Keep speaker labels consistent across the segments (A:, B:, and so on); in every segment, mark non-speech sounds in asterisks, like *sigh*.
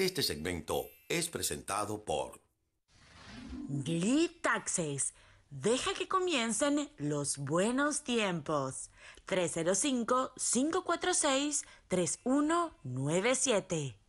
A: Este segmento es presentado por Glee Taxes. Deja que comiencen los buenos tiempos. 305-546-3197.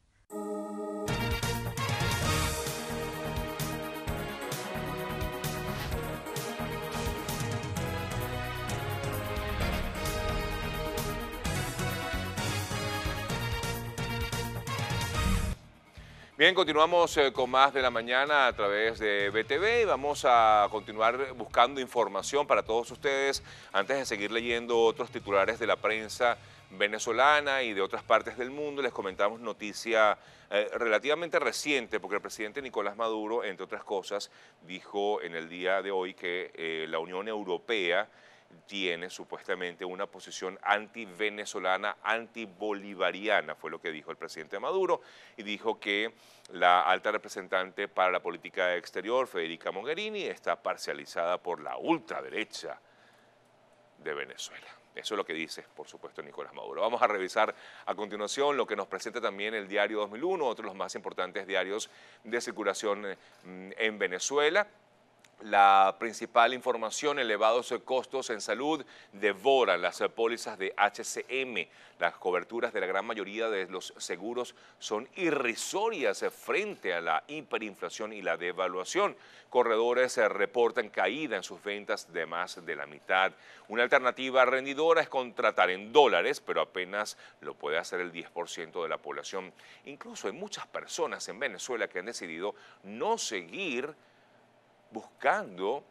A: Bien, continuamos eh, con más de la mañana a través de BTV y vamos a continuar buscando información para todos ustedes antes de seguir leyendo otros titulares de la prensa venezolana y de otras partes del mundo. Les comentamos noticia eh, relativamente reciente porque el presidente Nicolás Maduro, entre otras cosas, dijo en el día de hoy que eh, la Unión Europea tiene supuestamente una posición anti-venezolana, anti-bolivariana, fue lo que dijo el presidente Maduro, y dijo que la alta representante para la política exterior, Federica Mogherini, está parcializada por la ultraderecha de Venezuela. Eso es lo que dice, por supuesto, Nicolás Maduro. Vamos a revisar a continuación lo que nos presenta también el diario 2001, otro de los más importantes diarios de circulación mm, en Venezuela. La principal información, elevados costos en salud, devoran las pólizas de HCM. Las coberturas de la gran mayoría de los seguros son irrisorias frente a la hiperinflación y la devaluación. Corredores reportan caída en sus ventas de más de la mitad. Una alternativa rendidora es contratar en dólares, pero apenas lo puede hacer el 10% de la población. Incluso hay muchas personas en Venezuela que han decidido no seguir buscando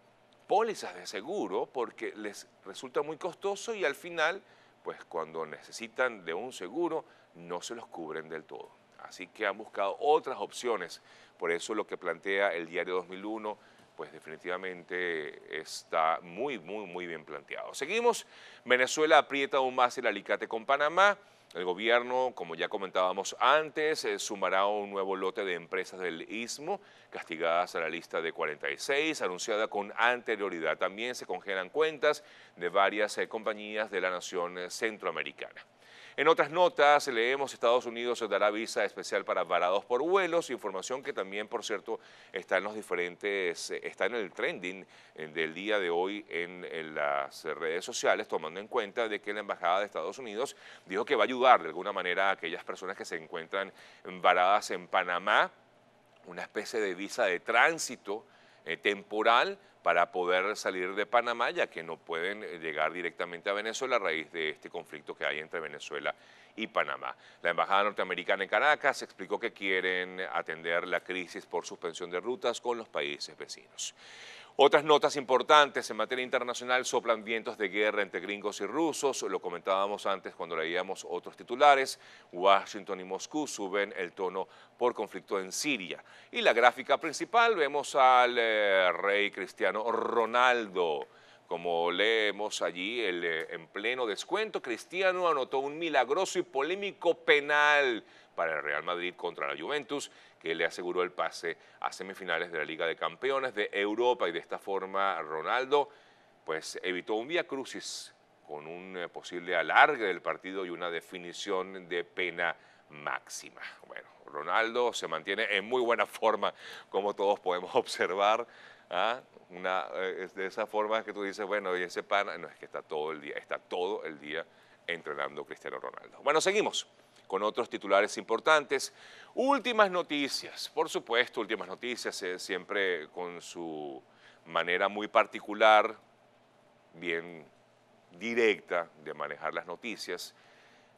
A: pólizas de seguro porque les resulta muy costoso y al final, pues cuando necesitan de un seguro, no se los cubren del todo. Así que han buscado otras opciones. Por eso lo que plantea el diario 2001, pues definitivamente está muy, muy, muy bien planteado. Seguimos. Venezuela aprieta aún más el alicate con Panamá. El gobierno, como ya comentábamos antes, eh, sumará un nuevo lote de empresas del Istmo, castigadas a la lista de 46, anunciada con anterioridad. También se congelan cuentas de varias eh, compañías de la nación eh, centroamericana. En otras notas leemos Estados Unidos dará visa especial para varados por vuelos, información que también, por cierto, está en los diferentes, eh, está en el trending eh, del día de hoy en, en las redes sociales, tomando en cuenta de que la Embajada de Estados Unidos dijo que va a ayudar de alguna manera a aquellas personas que se encuentran varadas en Panamá, una especie de visa de tránsito eh, temporal para poder salir de Panamá, ya que no pueden eh, llegar directamente a Venezuela a raíz de este conflicto que hay entre Venezuela y Panamá. La Embajada Norteamericana en Caracas explicó que quieren atender la crisis por suspensión de rutas con los países vecinos. Otras notas importantes en materia internacional soplan vientos de guerra entre gringos y rusos. Lo comentábamos antes cuando leíamos otros titulares. Washington y Moscú suben el tono por conflicto en Siria. Y la gráfica principal vemos al eh, rey cristiano Ronaldo. Como leemos allí, eh, en pleno descuento, Cristiano anotó un milagroso y polémico penal para el Real Madrid contra la Juventus que le aseguró el pase a semifinales de la Liga de Campeones de Europa y de esta forma Ronaldo pues evitó un vía crucis con un eh, posible alargue del partido y una definición de pena máxima. Bueno, Ronaldo se mantiene en muy buena forma, como todos podemos *laughs* observar. ¿ah? Eh, de esa forma que tú dices, bueno, y ese pana, no, es que está todo el día, está todo el día entrenando Cristiano Ronaldo. Bueno, seguimos con otros titulares importantes. Últimas noticias, por supuesto, últimas noticias, eh, siempre con su manera muy particular, bien directa de manejar las noticias.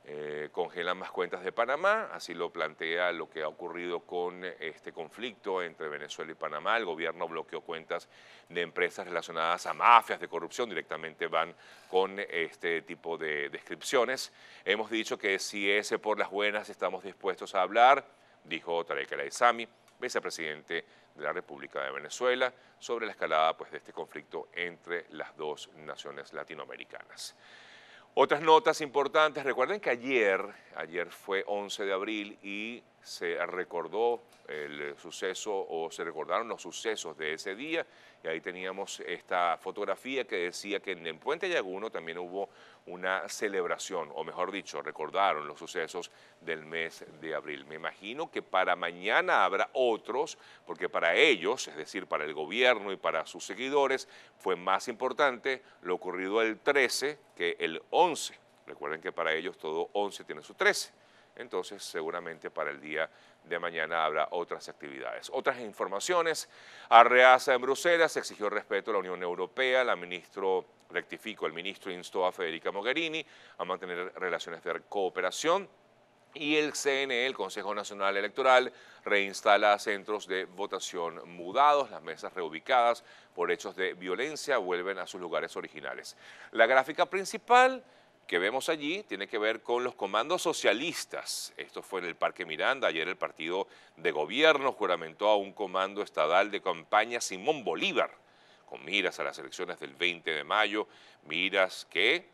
A: Eh, congelan más cuentas de Panamá, así lo plantea lo que ha ocurrido con este conflicto entre Venezuela y Panamá. El gobierno bloqueó cuentas de empresas relacionadas a mafias de corrupción, directamente van con este tipo de descripciones. Hemos dicho que si es por las buenas estamos dispuestos a hablar, dijo Tarek El Aizami, vicepresidente de la República de Venezuela, sobre la escalada pues, de este conflicto entre las dos naciones latinoamericanas. Otras notas importantes, recuerden que ayer, ayer fue 11 de abril y se recordó el eh, suceso o se recordaron los sucesos de ese día y ahí teníamos esta fotografía que decía que en Puente Llaguno también hubo una celebración, o mejor dicho, recordaron los sucesos del mes de abril. Me imagino que para mañana habrá otros, porque para ellos, es decir, para el gobierno y para sus seguidores, fue más importante lo ocurrido el 13 que el 11. Recuerden que para ellos todo 11 tiene su 13 entonces seguramente para el día de mañana habrá otras actividades. Otras informaciones, Arreaza en Bruselas exigió respeto a la Unión Europea, la ministro rectificó, el ministro instó a Federica Mogherini a mantener relaciones de cooperación y el CNE, el Consejo Nacional Electoral, reinstala centros de votación mudados, las mesas reubicadas por hechos de violencia vuelven a sus lugares originales. La gráfica principal que vemos allí tiene que ver con los comandos socialistas. Esto fue en el Parque Miranda. Ayer el partido de gobierno juramentó a un comando estadal de campaña Simón Bolívar, con miras a las elecciones del 20 de mayo, miras que,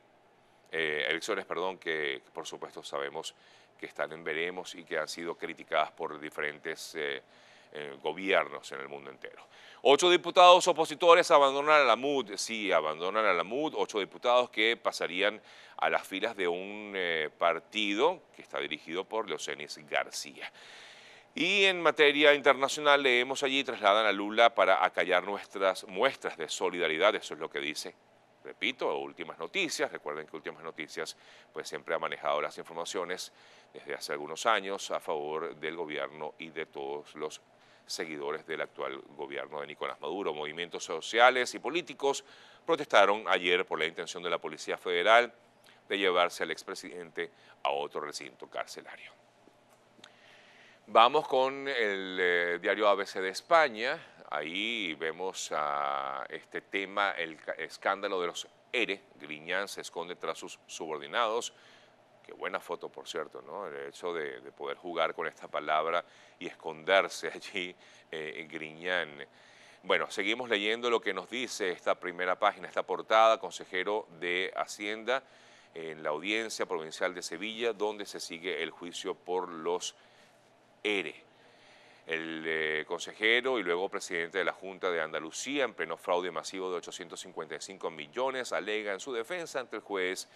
A: eh, elecciones, perdón, que por supuesto sabemos que están en veremos y que han sido criticadas por diferentes... Eh, eh, gobiernos en el mundo entero. Ocho diputados opositores abandonan a la MUD, sí, abandonan a la MUD, ocho diputados que pasarían a las filas de un eh, partido que está dirigido por Leocenis García. Y en materia internacional leemos allí, trasladan a Lula para acallar nuestras muestras de solidaridad, eso es lo que dice repito, últimas noticias. Recuerden que últimas noticias pues siempre ha manejado las informaciones desde hace algunos años a favor del gobierno y de todos los seguidores del actual gobierno de Nicolás Maduro. Movimientos sociales y políticos protestaron ayer por la intención de la Policía Federal de llevarse al expresidente a otro recinto carcelario. Vamos con el eh, diario ABC de España. Ahí vemos este tema, el escándalo de los ERE. Griñán se esconde tras sus subordinados. Qué buena foto, por cierto, ¿no? El hecho de, poder jugar con esta palabra y esconderse *laughs* allí eh, en Griñán. Bueno, seguimos leyendo lo que nos dice esta primera página, esta portada, consejero de Hacienda en la audiencia provincial de Sevilla, donde se sigue el juicio por los ERE. El eh, consejero y luego presidente de la Junta de Andalucía, en pleno fraude masivo de 855 millones, alega en su defensa ante el juez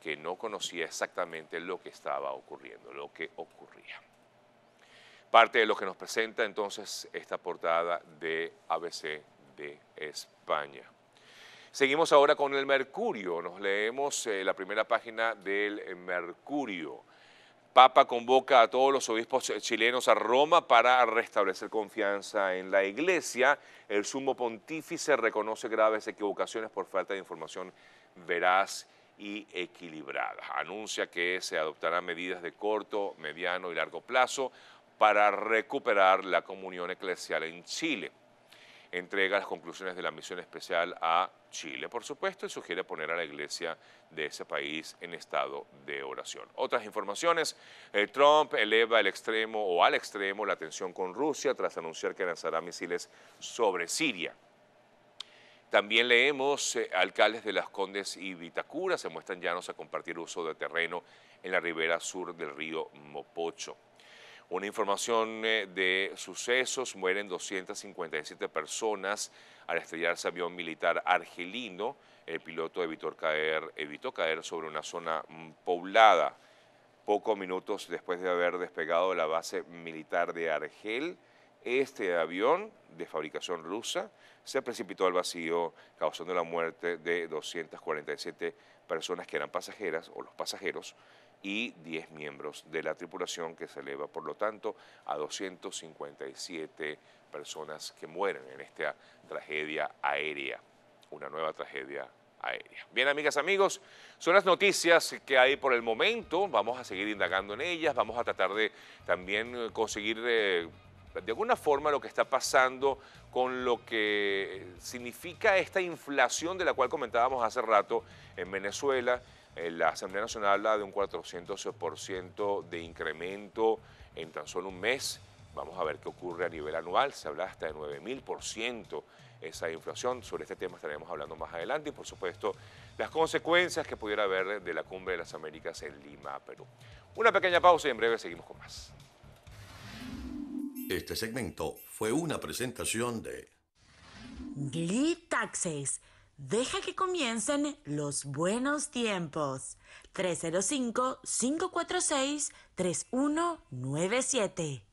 A: que no conocía exactamente lo que estaba ocurriendo, lo que ocurría. Parte de lo que nos presenta entonces esta portada de ABC de España. Seguimos ahora con el Mercurio. Nos leemos eh, la primera página del Mercurio. Papa convoca a todos los obispos chilenos a Roma para restablecer confianza en la Iglesia. El sumo pontífice reconoce graves equivocaciones por falta de información veraz y equilibrada. Anuncia que se adoptarán medidas de corto, mediano y largo plazo para recuperar la comunión eclesial en Chile. Entrega las conclusiones de la misión especial a Chile, por supuesto, y sugiere poner a la iglesia de ese país en estado de oración. Otras informaciones, eh, Trump eleva el extremo o al extremo la tensión con Rusia tras anunciar que lanzará misiles sobre Siria. También leemos eh, alcaldes de Las Condes y Vitacura se muestran llanos a compartir uso de terreno en la ribera sur del río Mopocho. Una información eh, de sucesos, mueren 257 personas al estrellarse avión militar argelino. El piloto evitó caer, evitó caer sobre una zona mm, poblada. Pocos minutos después de haber despegado la base militar de Argel, este avión de fabricación rusa se precipitó al vacío, causando la muerte de 247 personas que eran pasajeras o los pasajeros y 10 miembros de la tripulación que se eleva, por lo tanto, a 257 personas que mueren en esta tragedia aérea, una nueva tragedia aérea. Bien, amigas, amigos, son las noticias que hay por el momento. Vamos a seguir indagando en ellas, vamos a tratar de también eh, conseguir eh, de alguna forma lo que está pasando con lo que eh, significa esta inflación de la cual comentábamos hace rato en Venezuela. Eh, la Asamblea Nacional habla de un 400% de incremento en tan solo un mes. Vamos a ver qué ocurre a nivel anual. Se habla hasta de 9.000% esa inflación. Sobre este tema estaremos hablando más adelante y, por supuesto, las consecuencias que pudiera haber de la Cumbre de las Américas en Lima, Perú. Una pequeña pausa y en breve seguimos con más. Este segmento fue una presentación de Glee Taxes. Deja que comiencen los buenos tiempos. 305-546-3197.